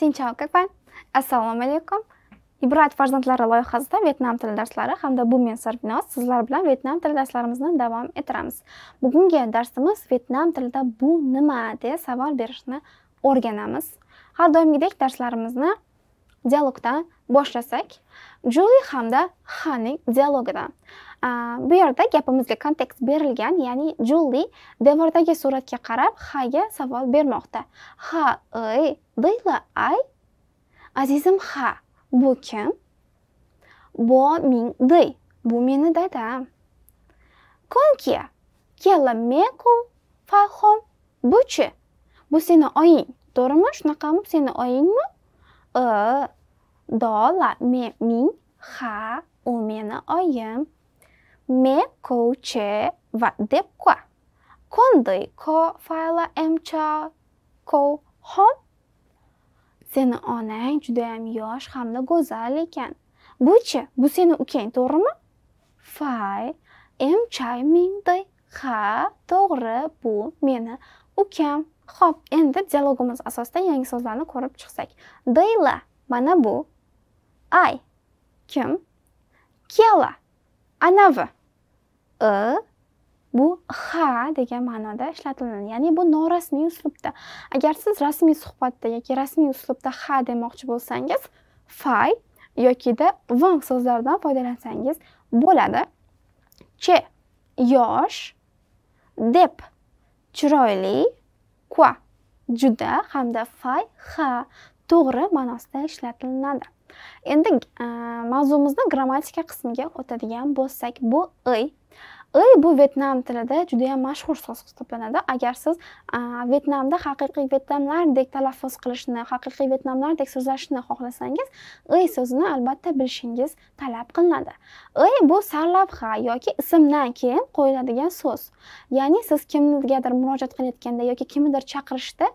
Xin chào các bạn. Assalomu alaykum. Ibrat farzandlari loyihasida vietnam tili darslari hamda bu men sarfinoz sizlar bilan vietnam tili darslarimizni davom ettiramiz. Bugungi darsimiz Vyetnam tilida bu nima deya savol berishni o'rganamiz. Har doimgidek darslarimizni dialogdan boshlasak, Julie hamda Haning dialogidan. bu yerda gapimizga kontekst berilgan, ya'ni Julie devordagi suratga qarab Haga savol bermoqda. Ha, ey, Dila ay. Azizim ha. Bu kim? Bo ming de. Bu meni dadam. Konki. Kela meku fahom. Bu chi? Bu seni oying. To'g'rimi? Shunaqami? Seni oyingmi? I la me ming ha u meni oyim. Me ko che va deb qua. Kondi ko fayla emcha ko hom seni onang judayam yosh hamda go'zal ekan buchi bu seni ukang to'g'rimi fay em chay mingday ha to'g'ri bu meni ukam ho'p endi dialogimiz asosida yangi so'zlarni ko'rib chiqsak dayla mana bu ay kim kela anavi i bu ha degan ma'noda ishlatiladi ya'ni bu norasmiy uslubda agar siz rasmiy suhbatda yoki rasmiy uslubda ha demoqchi bo'lsangiz fay yokida vang so'zlaridan foydalansangiz bo'ladi che yosh deb chiroyli kwa juda hamda fay ha to'g'ri ma'nosida ishlatilinadi endi mavzumizni grammatika qismiga o'tadigan bo'lsak bu i ey bu vetnam tilida judayam mashhur so'z hisoblanadi agar siz vetnamda haqiqiy vetnamlardek talaffuz qilishni haqiqiy vetnamlardek so'zlashni xohlasangiz ey so'zini albatta bilishingiz talab qilinadi ey bu sarlavha yoki ismdan keyin qo'yiladigan so'z ya'ni siz kimgadir murojaat qilayotganda yoki kimnidir chaqirishda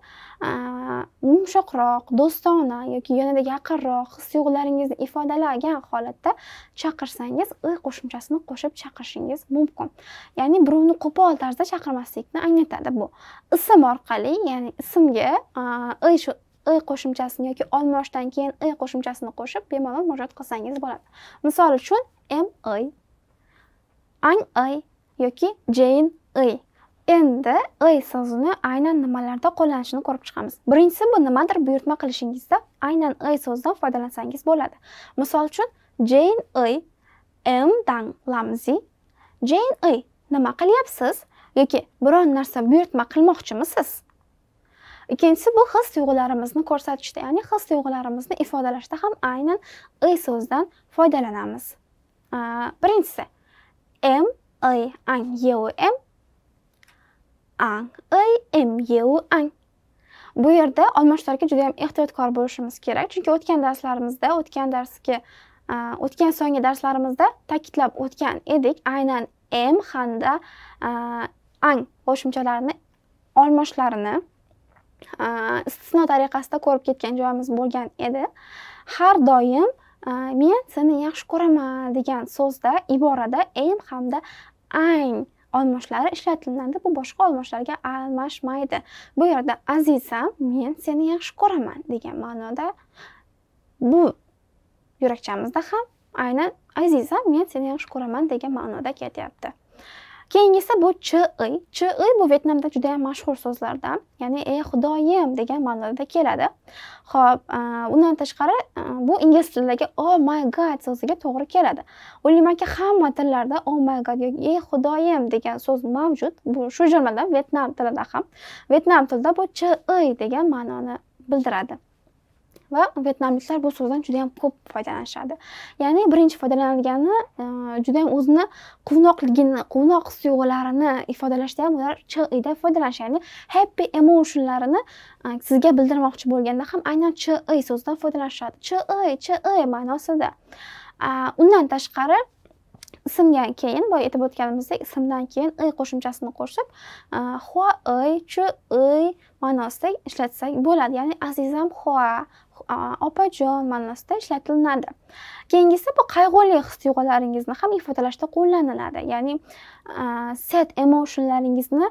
yumshoqroq do'stona yoki yanada yaqinroq his tuyg'ularingizni ifodalagan holatda chaqirsangiz i qo'shimchasini qo'shib chaqirishingiz mumkin mumkin ya'ni birovni qo'pol tarzda chaqirmaslikni anglatadi bu ism orqali ya'ni ismga i shu i qo'shimchasini yoki olmoshdan keyin i qo'shimchasini qo'shib bemalol murojaat qilsangiz bo'ladi misol uchun m i ang i yoki jane i endi i so'zini aynan nimalarda qo'llanishini ko'rib chiqamiz birinchisi bu nimadir buyurtma qilishingizda aynan i so'zidan foydalansangiz bo'ladi misol uchun jane i m dan lamzi Jane ey, nima qilyapsiz? yoki biron narsa buyurtma qilmoqchimisiz? Ikkinchisi bu his tuyg'ularimizni ko'rsatishda, ya'ni his tuyg'ularimizni ifodalashda ham aynan ey so'zidan foydalanamiz. Birinchisi m ey ang yeu m ang ey m yeu ang bu yerda almashtirishga juda ham ehtiyotkor bo'lishimiz kerak chunki o'tgan darslarimizda o'tgan darsga Э, o'tgan so'nggi darslarimizda ta'kidlab o'tgan edik aynan m hamda e, ang qo'shimchalarini olmoshlarini e, istisno tariqasida ko'rib ketgan joyimiz bo'lgan edi har doim e, men seni yaxshi ko'raman degan so'zda iborada m hamda ang olmoshlari ishlatilinadi bu boshqa olmoshlarga almashmaydi bu yerda azizam men seni yaxshi ko'raman degan ma'noda bu yurakchamizda ham aynan aziza men seni yaxshi ko'raman degan ma'noda ketyapti keyingisi bu chi i chi i bu vyetnamda juda yam mashhur so'zlardan ya'ni ey xudoyim degan ma'noda keladi ho'p e, undan tashqari e, bu ingliz tilidagi oh my god so'ziga to'g'ri keladi o'ylaymanki hamma tillarda oh my god yoki ey xudoyim degan so'z mavjud bu shu jumladan vyetnam tilida ham vyetnam tilida bu chi i degan ma'noni bildiradi va vyetnamliklar bu so'zdan juda yam ko'p foydalanishadi ya'ni birinchi foydalanilgani e, juda yam o'zini quvnoqligini quvnoq his tuyg'ularini ifodalashda ham ular chida foydalanishadi ya'ni happy emotionlarini e, sizga bildirmoqchi bo'lganda ham aynan chi so'zidan foydalanishadi chi chi ma'nosida undan tashqari ismdan keyin boya aytib o'tganimizdek ismdan keyin i qo'shimchasini qo'shib e, hua i chu i ma'nosida ishlatsak bo'ladi ya'ni azizam hua opajon ma'nosida ishlatilinadi keyingisi bu qayg'uli his tuyg'ularingizni ham ifodalashda qo'llaniladi ya'ni set emotionlaringizni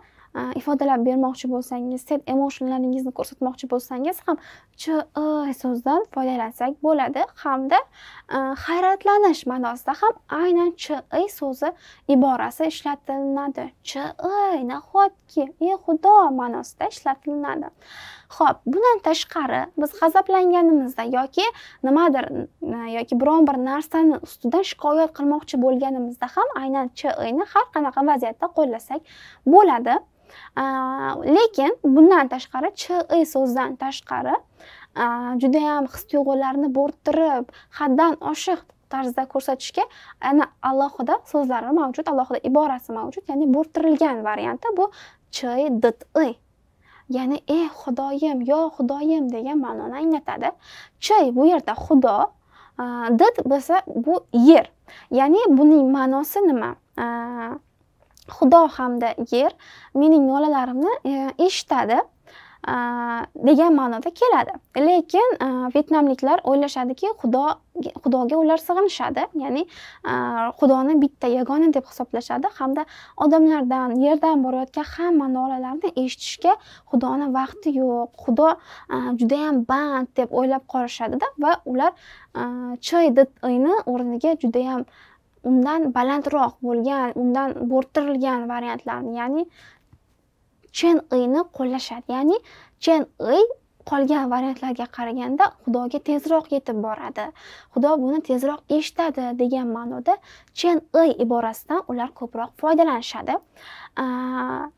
ifodalab bermoqchi bo'lsangiz set emotionlaringizni ko'rsatmoqchi bo'lsangiz ham chi so'zidan foydalansak bo'ladi hamda hayratlanish ma'nosida ham aynan chi so'zi iborasi ishlatilinadi chi nahotki e xudo ma'nosida ishlatilinadi ho'p bundan tashqari biz g'azablanganimizda yoki nimadir yoki biron bir narsani ustidan shikoyat qilmoqchi bo'lganimizda ham aynan chini har qanaqa vaziyatda qo'llasak bo'ladi lekin bundan tashqari chi so'zidan tashqari judayam his tuyg'ularni bo'rttirib haddan oshiq tarzda ko'rsatishga ana alohida so'zlari mavjud alohida iborasi mavjud ya'ni bo'rttirilgan varianti bu chi dit ya'ni ey eh, xudoyim yo xudoyim degan ma'noni anglatadi chay bu yerda xudo did bo'lsa bu yer ya'ni buning ma'nosi nima xudo hamda yer mening nolalarimni e, eshitadi degan ma'noda keladi lekin vyetnamliklar o'ylashadiki xudo xudoga ular sig'inishadi ya'ni xudoni bitta yagona deb hisoblashadi hamda odamlardan yerdan borayotgan hamma nolalarni eshitishga xudoni vaqti yo'q xudo judayam band deb o'ylab qolishadida va ular choy dini o'rniga judayam undan balandroq bo'lgan undan bo'rttirilgan variantlarni ya'ni chen iyni qo'llashadi ya'ni chen iy qolgan variantlarga qaraganda xudoga tezroq yetib boradi xudo buni tezroq eshitadi degan ma'noda chen iy iborasidan ular ko'proq foydalanishadi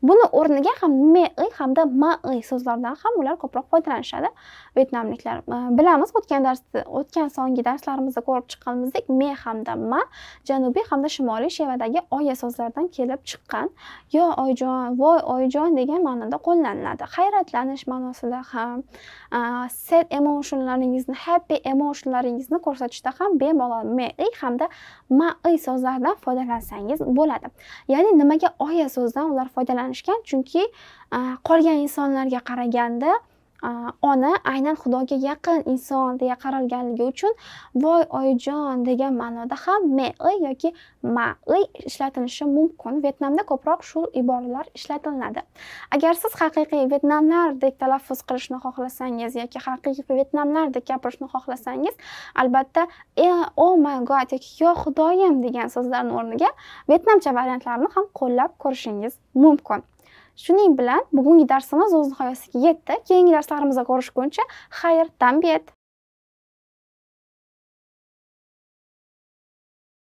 buni o'rniga ham me e hamda ma e so'zlaridan ham ular ko'proq foydalanishadi vyetnamliklar e, bilamiz o'tgan darsda o'tgan so'nggi darslarimizda ko'rib chiqqanimizdek me hamda ma janubiy hamda shimoliy shevadagi oya so'zlaridan kelib chiqqan yo oyjon voy oyjon degan ma'noda qo'llaniladi hayratlanish ma'nosida ham sad emotionlaringizni happy emotionlaringizni ko'rsatishda ham bemalol me hamda ma so'zlaridan foydalansangiz bo'ladi ya'ni nimaga oya so'zi so'zdan ular foydalanishgan chunki qolgan insonlarga qaraganda ona aynan xudoga yaqin inson deya qaralganligi uchun voy oyijon degan ma'noda ham mei yoki mai ishlatilishi mumkin vyetnamda ko'proq shu iboralar ishlatilinadi agar siz haqiqiy vyetnamlardek talaffuz qilishni xohlasangiz yoki haqiqiy vyetnamlardek gapirishni xohlasangiz albatta e o oh my god yoki yo xudoyim degan so'zlarni o'rniga vyetnamcha variantlarni ham qo'llab ko'rishingiz mumkin shuning bilan bugungi darsimiz o'z nihoyasiga yetdi keyingi darslarimizda ko'rishguncha xayr tambiyat